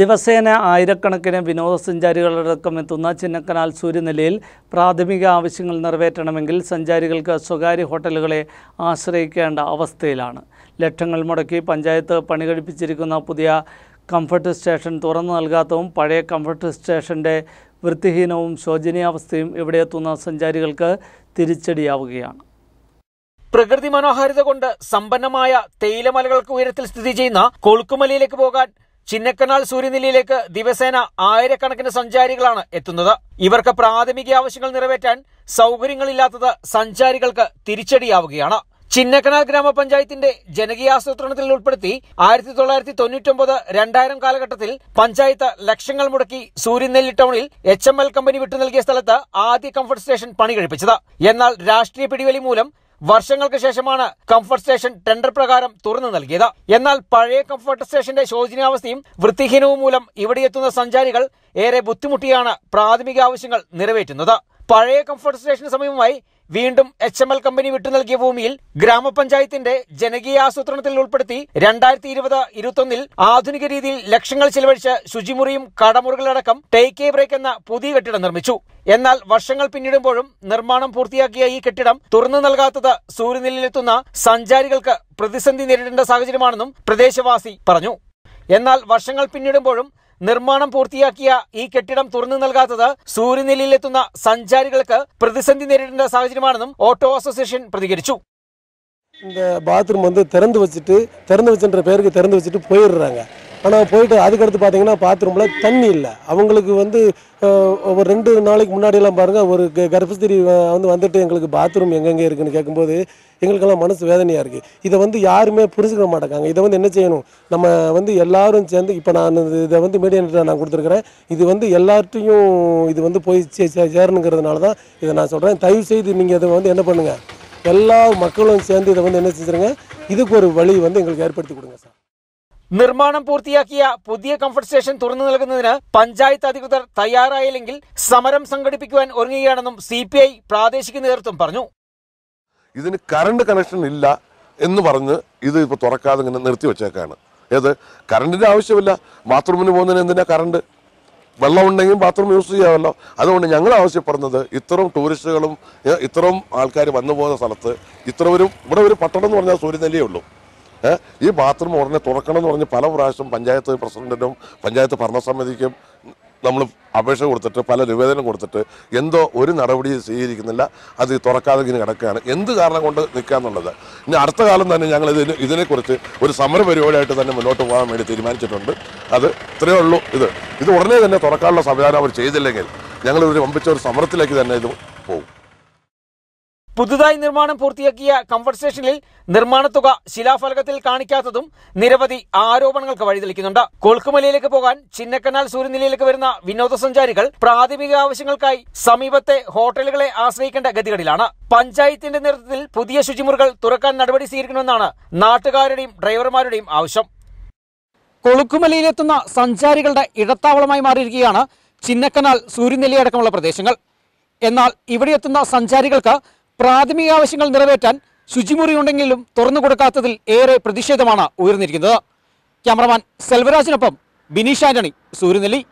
ദിവസേന ആയിരക്കണക്കിന് വിനോദസഞ്ചാരികളടക്കം എത്തുന്ന ചിന്നക്കനാൽ സൂര്യനിലയിൽ പ്രാഥമിക ആവശ്യങ്ങൾ നിറവേറ്റണമെങ്കിൽ സഞ്ചാരികൾക്ക് സ്വകാര്യ ഹോട്ടലുകളെ ആശ്രയിക്കേണ്ട അവസ്ഥയിലാണ് ലക്ഷങ്ങൾ മുടക്കി പഞ്ചായത്ത് പണി കഴിപ്പിച്ചിരിക്കുന്ന പുതിയ കംഫർട്ട് സ്റ്റേഷൻ തുറന്നു നൽകാത്തതും പഴയ കംഫർട്ട് സ്റ്റേഷൻ്റെ വൃത്തിഹീനവും ശോചനീയാവസ്ഥയും ഇവിടെ എത്തുന്ന സഞ്ചാരികൾക്ക് തിരിച്ചടിയാവുകയാണ് പ്രകൃതി മനോഹാരിത കൊണ്ട് സമ്പന്നമായ തേയിലമലകൾക്ക് ഉയരത്തിൽ സ്ഥിതി ചെയ്യുന്ന കൊളുക്കുമലയിലേക്ക് പോകാൻ ചിന്നക്കനാൾ സൂര്യനിലയിലേക്ക് ദിവസേന ആയിരക്കണക്കിന് സഞ്ചാരികളാണ് എത്തുന്നത് ഇവർക്ക് പ്രാഥമിക ആവശ്യങ്ങൾ നിറവേറ്റാൻ സൗകര്യങ്ങളില്ലാത്തത് സഞ്ചാരികൾക്ക് തിരിച്ചടിയാവുകയാണ് ചിന്നക്കനാൽ ഗ്രാമപഞ്ചായത്തിന്റെ ജനകീയാസൂത്രണത്തിൽ ഉൾപ്പെടുത്തി ആയിരത്തി തൊള്ളായിരത്തി തൊണ്ണൂറ്റൊമ്പത് രണ്ടായിരം കാലഘട്ടത്തിൽ പഞ്ചായത്ത് ലക്ഷങ്ങൾ മുടക്കി സൂര്യനെല്ലി ടൗണിൽ എച്ച് എം എൽ കമ്പനി വിട്ടു നൽകിയ സ്ഥലത്ത് ആദ്യ കംഫർട്ട് സ്റ്റേഷൻ പണി കഴിപ്പിച്ചത് എന്നാൽ രാഷ്ട്രീയ പിടിവലി മൂലം വർഷങ്ങൾക്ക് ശേഷമാണ് കംഫർട്ട് സ്റ്റേഷൻ ടെൻഡർ പ്രകാരം തുറന്നു നൽകിയത് എന്നാൽ പഴയ കംഫർട്ട് സ്റ്റേഷന്റെ ശോചനീയാവസ്ഥയും വൃത്തിഹീനവും മൂലം എത്തുന്ന സഞ്ചാരികൾ ഏറെ ബുദ്ധിമുട്ടിയാണ് പ്രാഥമിക ആവശ്യങ്ങൾ നിറവേറ്റുന്നത് പഴയ കംഫർട്ട് സ്റ്റേഷന് സമീപമായി വീണ്ടും എച്ച് എം എൽ കമ്പനി വിട്ടു നൽകിയ ഭൂമിയിൽ ഗ്രാമപഞ്ചായത്തിന്റെ ജനകീയ ആസൂത്രണത്തിൽ ഉൾപ്പെടുത്തി രണ്ടായിരത്തി ഇരുപത് ഇരുപത്തൊന്നിൽ ആധുനിക രീതിയിൽ ലക്ഷങ്ങൾ ചെലവഴിച്ച് ശുചിമുറിയും കടമുറികളടക്കം ടേക്ക് എ ബ്രേക്ക് എന്ന പുതിയ കെട്ടിടം നിർമ്മിച്ചു എന്നാൽ വർഷങ്ങൾ പിന്നിടുമ്പോഴും നിർമ്മാണം പൂർത്തിയാക്കിയ ഈ കെട്ടിടം തുറന്നു നൽകാത്തത് സൂര്യനിലെത്തുന്ന സഞ്ചാരികൾക്ക് പ്രതിസന്ധി നേരിടേണ്ട സാഹചര്യമാണെന്നും പ്രദേശവാസി പറഞ്ഞു എന്നാൽ വർഷങ്ങൾ പിന്നിടുമ്പോഴും നിർമ്മാണം പൂർത്തിയാക്കിയ ഈ കെട്ടിടം തുറന്നു നൽകാത്തത് സൂര്യനെല്ലിയിലെത്തുന്ന സഞ്ചാരികൾക്ക് പ്രതിസന്ധി നേരിടേണ്ട സാഹചര്യമാണെന്നും ഓട്ടോ അസോസിയേഷൻ പ്രതികരിച്ചു இந்த വന്ന് வந்து വെച്ചിട്ട് வச்சுட்டு திறந்து പേര് பேருக்கு വെച്ചിട്ട് வச்சுட்டு ஆனால் போயிட்டு அதுக்கடுத்து பார்த்தீங்கன்னா பாத்ரூமில் தண்ணி இல்லை அவங்களுக்கு வந்து ஒரு ரெண்டு நாளைக்கு முன்னாடியெல்லாம் பாருங்கள் ஒரு கர்ப்பஸ்திரி வந்து வந்துட்டு எங்களுக்கு பாத்ரூம் எங்கெங்கே இருக்குதுன்னு கேட்கும்போது எங்களுக்கெல்லாம் மனசு வேதனையாக இருக்குது இதை வந்து யாருமே புரிஞ்சுக்க மாட்டேங்காங்க இதை வந்து என்ன செய்யணும் நம்ம வந்து எல்லாரும் சேர்ந்து இப்போ நான் இதை வந்து மீடியா நான் கொடுத்துருக்குறேன் இது வந்து எல்லார்ட்டையும் இது வந்து போய் சே சேரணுங்கிறதுனால தான் இதை நான் சொல்கிறேன் தயவு செய்து நீங்கள் இதை வந்து என்ன பண்ணுங்கள் எல்லா மக்களும் சேர்ந்து இதை வந்து என்ன செஞ்சுருங்க இதுக்கு ஒரு வழி வந்து எங்களுக்கு ஏற்படுத்தி கொடுங்க சார் നിർമ്മാണം പൂർത്തിയാക്കിയ പുതിയ കംഫർട്ട് സ്റ്റേഷൻ തുറന്നു നൽകുന്നതിന് പഞ്ചായത്ത് അധികൃതർ തയ്യാറായില്ലെങ്കിൽ സമരം സംഘടിപ്പിക്കുവാൻ ഒരുങ്ങുകയാണെന്നും സി പ്രാദേശിക നേതൃത്വം പറഞ്ഞു ഇതിന് കറണ്ട് കണക്ഷൻ ഇല്ല എന്ന് പറഞ്ഞ് ഇത് ഇപ്പൊ തുറക്കാതെ ഇങ്ങനെ നിർത്തി വെച്ചേക്കാണ് ഏത് കറണ്ടിന്റെ ആവശ്യമില്ല ബാത്റൂമിന് പോകുന്നതിന് എന്തിനാ കറണ്ട് വെള്ളം ഉണ്ടെങ്കിൽ ബാത്റൂം യൂസ് ചെയ്യാമല്ലോ അതുകൊണ്ട് ഞങ്ങൾ ആവശ്യപ്പെടുന്നത് ഇത്രയും ടൂറിസ്റ്റുകളും ഇത്രയും ആൾക്കാർ വന്നു പോകുന്ന സ്ഥലത്ത് ഇത്ര ഒരു ഇവിടെ ഒരു പട്ടണം എന്ന് പറഞ്ഞാൽ സൂര്യനെല്ലിയേ ഉള്ളൂ ഈ ബാത്റൂം ഉടനെ തുറക്കണം എന്ന് പറഞ്ഞ് പല പ്രാവശ്യം പഞ്ചായത്ത് പ്രസിഡന്റിനും പഞ്ചായത്ത് ഭരണസമിതിക്കും നമ്മൾ അപേക്ഷ കൊടുത്തിട്ട് പല നിവേദനം കൊടുത്തിട്ട് എന്തോ ഒരു നടപടി സ്വീകരിക്കുന്നില്ല അത് തുറക്കാതെ ഇങ്ങനെ കിടക്കുകയാണ് എന്ത് കാരണം കൊണ്ട് നിൽക്കുക എന്നുള്ളത് ഇനി അടുത്ത കാലം തന്നെ ഞങ്ങൾ ഇതിന് ഇതിനെക്കുറിച്ച് ഒരു സമര പരിപാടിയായിട്ട് തന്നെ മുന്നോട്ട് പോകാൻ വേണ്ടി തീരുമാനിച്ചിട്ടുണ്ട് അത് ഇത്രയേ ഉള്ളൂ ഇത് ഇത് ഉടനെ തന്നെ തുറക്കാനുള്ള സംവിധാനം അവർ ചെയ്തില്ലെങ്കിൽ ഞങ്ങളൊരു വമ്പിച്ച ഒരു സമരത്തിലേക്ക് തന്നെ ഇത് പോകും പുതുതായി നിർമ്മാണം പൂർത്തിയാക്കിയ കംഫർട്ട് സ്റ്റേഷനിൽ നിർമ്മാണ തുക ശിലാഫലകത്തിൽ കാണിക്കാത്തതും നിരവധി ആരോപണങ്ങൾക്ക് വഴിതെളിക്കുന്നുണ്ട് കൊൽക്കുമലയിലേക്ക് പോകാൻ ചിന്നക്കനാൽ സൂര്യനിലയിലേക്ക് വരുന്ന വിനോദസഞ്ചാരികൾ പ്രാഥമിക ആവശ്യങ്ങൾക്കായി സമീപത്തെ ഹോട്ടലുകളെ ആശ്രയിക്കേണ്ട ഗതികളിലാണ് പഞ്ചായത്തിന്റെ നേതൃത്വത്തിൽ പുതിയ ശുചിമുറികൾ തുറക്കാൻ നടപടി സ്വീകരിക്കണമെന്നാണ് നാട്ടുകാരുടെയും ഡ്രൈവർമാരുടെയും ആവശ്യം കൊളുക്കുമലയിലെത്തുന്ന സഞ്ചാരികളുടെ ഇടത്താവളമായി മാറിയിരിക്കുകയാണ് ചിന്നക്കനാൽ സൂര്യനിലയടക്കമുള്ള പ്രദേശങ്ങൾ എന്നാൽ എത്തുന്ന സഞ്ചാരികൾക്ക് പ്രാഥമിക ആവശ്യങ്ങൾ നിറവേറ്റാൻ ശുചിമുറി ഉണ്ടെങ്കിലും തുറന്നു കൊടുക്കാത്തതിൽ ഏറെ പ്രതിഷേധമാണ് ഉയർന്നിരിക്കുന്നത് ക്യാമറമാൻ സെൽവരാജിനൊപ്പം ബിനീഷ് ആന്റണി സൂര്യനെല്ലി